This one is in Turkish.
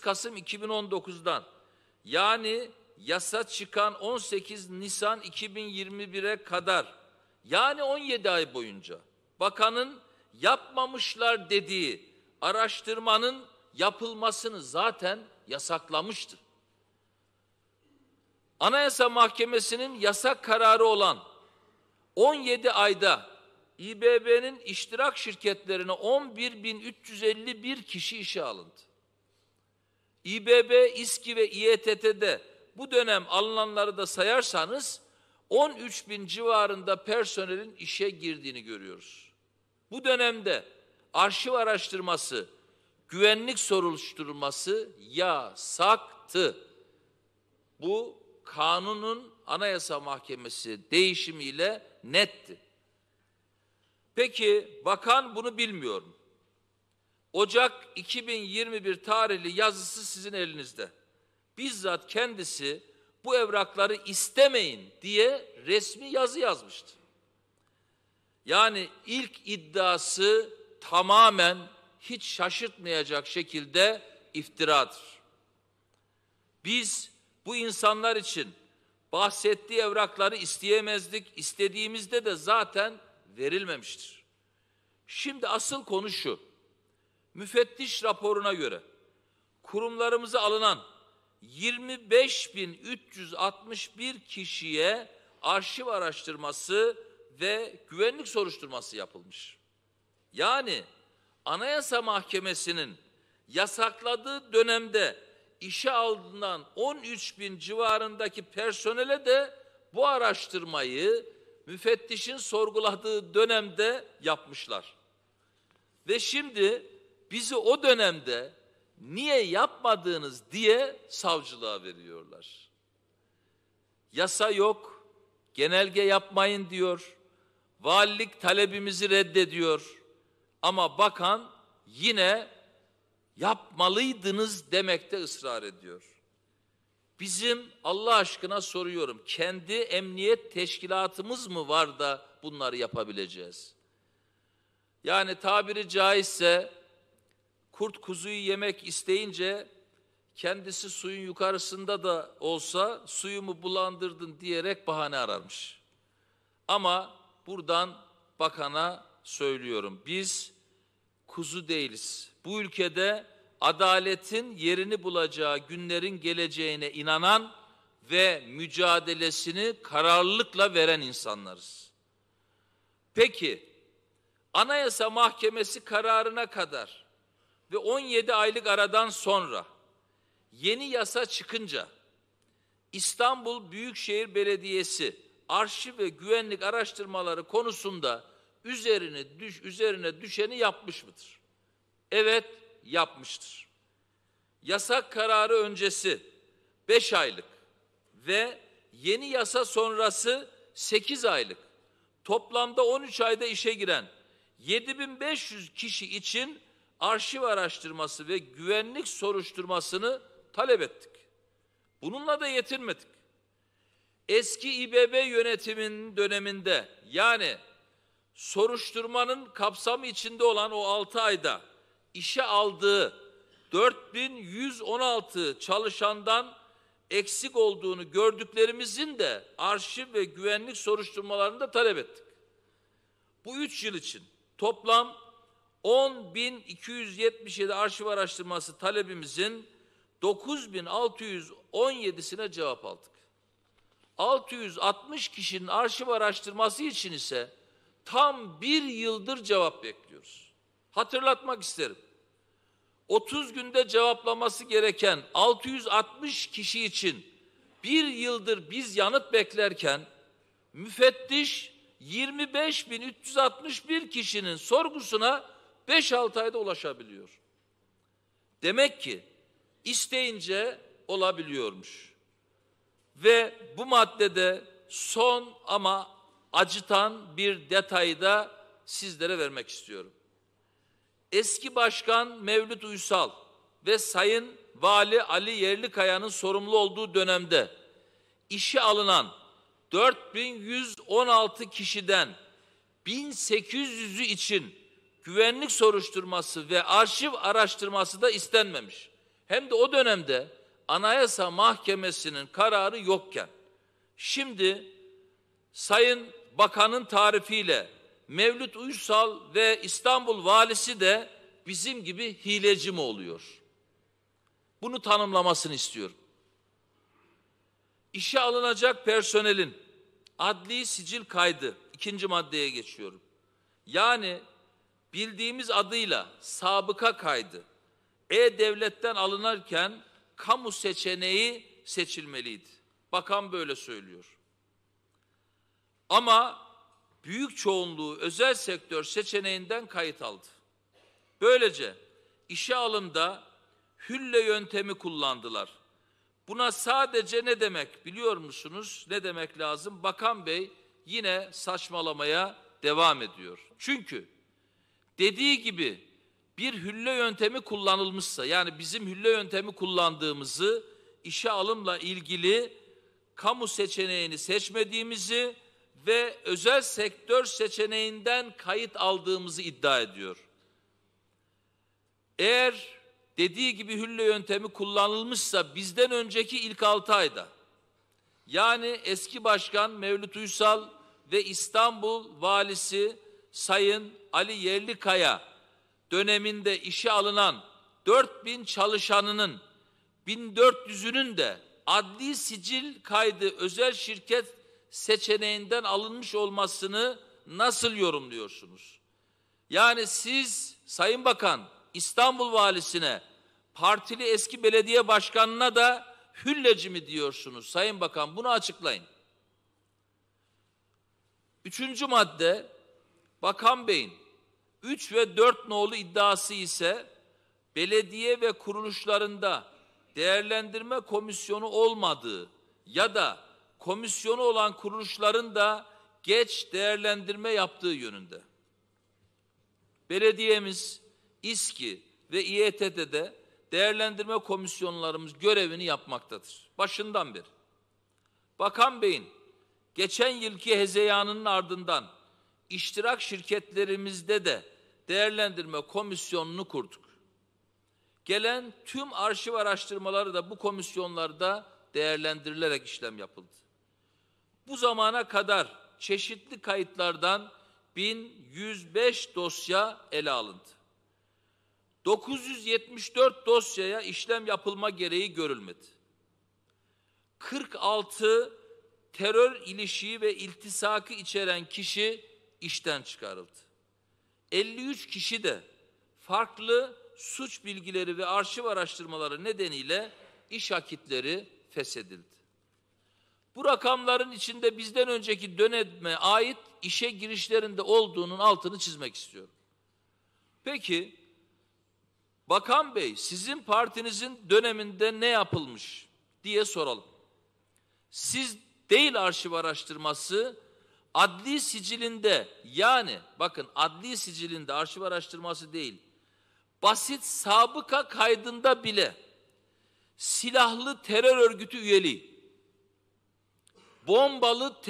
Kasım 2019'dan yani yasa çıkan 18 Nisan 2021'e kadar yani 17 ay boyunca bakanın yapmamışlar dediği araştırmanın yapılmasını zaten yasaklamıştır. Anayasa Mahkemesi'nin yasak kararı olan 17 ayda İBB'nin iştirak şirketlerine 11.351 kişi işe alındı. İBB, İSKİ ve İETT'de bu dönem alınanları da sayarsanız 13 bin civarında personelin işe girdiğini görüyoruz. Bu dönemde arşiv araştırması, güvenlik soruşturması yasaktı. Bu kanunun Anayasa Mahkemesi değişimiyle netti. Peki bakan bunu bilmiyor mu? Ocak 2021 tarihli yazısı sizin elinizde. Bizzat kendisi bu evrakları istemeyin diye resmi yazı yazmıştı. Yani ilk iddiası tamamen hiç şaşırtmayacak şekilde iftiradır. Biz bu insanlar için bahsettiği evrakları isteyemezdik. İstediğimizde de zaten verilmemiştir. Şimdi asıl konu şu müfettiş raporuna göre kurumlarımıza alınan 25.361 kişiye arşiv araştırması ve güvenlik soruşturması yapılmış. Yani Anayasa Mahkemesi'nin yasakladığı dönemde işe alınan 13 bin civarındaki personele de bu araştırmayı müfettişin sorguladığı dönemde yapmışlar. Ve şimdi bizi o dönemde niye yapmadığınız diye savcılığa veriyorlar. Yasa yok, genelge yapmayın diyor. Valilik talebimizi reddediyor. Ama bakan yine yapmalıydınız demekte ısrar ediyor. Bizim Allah aşkına soruyorum kendi emniyet teşkilatımız mı var da bunları yapabileceğiz? Yani tabiri caizse kurt kuzuyu yemek isteyince kendisi suyun yukarısında da olsa suyumu bulandırdın diyerek bahane ararmış. Ama buradan bakana söylüyorum biz kuzu değiliz. Bu ülkede adaletin yerini bulacağı günlerin geleceğine inanan ve mücadelesini kararlılıkla veren insanlarız. Peki Anayasa Mahkemesi kararına kadar ve 17 aylık aradan sonra yeni yasa çıkınca İstanbul Büyükşehir Belediyesi arşiv ve güvenlik araştırmaları konusunda üzerine düş üzerine düşeni yapmış mıdır? Evet, yapmıştır. Yasak kararı öncesi 5 aylık ve yeni yasa sonrası 8 aylık toplamda 13 ayda işe giren 7500 kişi için arşiv araştırması ve güvenlik soruşturmasını talep ettik. Bununla da yetinmedik. Eski İBB yönetiminin döneminde yani soruşturmanın kapsamı içinde olan o 6 ayda işe aldığı 4116 çalışandan eksik olduğunu gördüklerimizin de arşiv ve güvenlik soruşturmalarını da talep ettik. Bu üç yıl için toplam 10.277 arşiv araştırması talebimizin 9.617'sine cevap aldık. 660 kişinin arşiv araştırması için ise tam bir yıldır cevap bekliyoruz. Hatırlatmak isterim. 30 günde cevaplaması gereken 660 kişi için bir yıldır biz yanıt beklerken müfettiş 25.361 kişinin sorgusuna 5-6 ayda ulaşabiliyor. Demek ki isteyince olabiliyormuş. Ve bu maddede son ama acıtan bir detayı da sizlere vermek istiyorum. Eski Başkan Mevlüt Uysal ve Sayın Vali Ali Yerlikaya'nın sorumlu olduğu dönemde işe alınan 4116 kişiden 1800'ü için güvenlik soruşturması ve arşiv araştırması da istenmemiş. Hem de o dönemde Anayasa Mahkemesi'nin kararı yokken şimdi Sayın Bakan'ın tarifiyle Mevlüt Uysal ve İstanbul Valisi de bizim gibi hileci mi oluyor? Bunu tanımlamasını istiyorum. İşe alınacak personelin adli sicil kaydı, ikinci maddeye geçiyorum. Yani bildiğimiz adıyla sabıka kaydı e-devletten alınırken kamu seçeneği seçilmeliydi. Bakan böyle söylüyor. Ama büyük çoğunluğu özel sektör seçeneğinden kayıt aldı. Böylece işe alımda hülle yöntemi kullandılar. Buna sadece ne demek biliyor musunuz? Ne demek lazım? Bakan Bey yine saçmalamaya devam ediyor. Çünkü dediği gibi bir hülle yöntemi kullanılmışsa yani bizim hülle yöntemi kullandığımızı işe alımla ilgili kamu seçeneğini seçmediğimizi ve özel sektör seçeneğinden kayıt aldığımızı iddia ediyor. Eğer dediği gibi hülle yöntemi kullanılmışsa bizden önceki ilk altı ayda yani eski başkan Mevlüt Uysal ve İstanbul valisi Sayın Ali Yerlikaya döneminde işe alınan 4000 çalışanının 1400'ünün de adli sicil kaydı özel şirket seçeneğinden alınmış olmasını nasıl yorumluyorsunuz? Yani siz Sayın Bakan İstanbul Valisi'ne partili eski belediye başkanına da hülleci mi diyorsunuz Sayın Bakan bunu açıklayın. Üçüncü madde Bakan Bey'in 3 ve 4 nolu iddiası ise belediye ve kuruluşlarında değerlendirme komisyonu olmadığı ya da komisyonu olan kuruluşların da geç değerlendirme yaptığı yönünde. Belediyemiz İSKİ ve İETT'de değerlendirme komisyonlarımız görevini yapmaktadır. Başından beri. Bakan Bey'in geçen yılki hezeyanının ardından iştirak şirketlerimizde de değerlendirme komisyonunu kurduk. Gelen tüm arşiv araştırmaları da bu komisyonlarda değerlendirilerek işlem yapıldı. Bu zamana kadar çeşitli kayıtlardan 1105 dosya ele alındı. 974 dosyaya işlem yapılma gereği görülmedi. 46 terör ilişiği ve iltisakı içeren kişi işten çıkarıldı. 53 kişi de farklı suç bilgileri ve arşiv araştırmaları nedeniyle iş akitleri feshedildi. Bu rakamların içinde bizden önceki döneme ait işe girişlerinde olduğunun altını çizmek istiyorum. Peki Bakan Bey sizin partinizin döneminde ne yapılmış diye soralım. Siz değil arşiv araştırması Adli sicilinde yani bakın adli sicilinde arşiv araştırması değil basit sabıka kaydında bile silahlı terör örgütü üyeliği, bombalı terör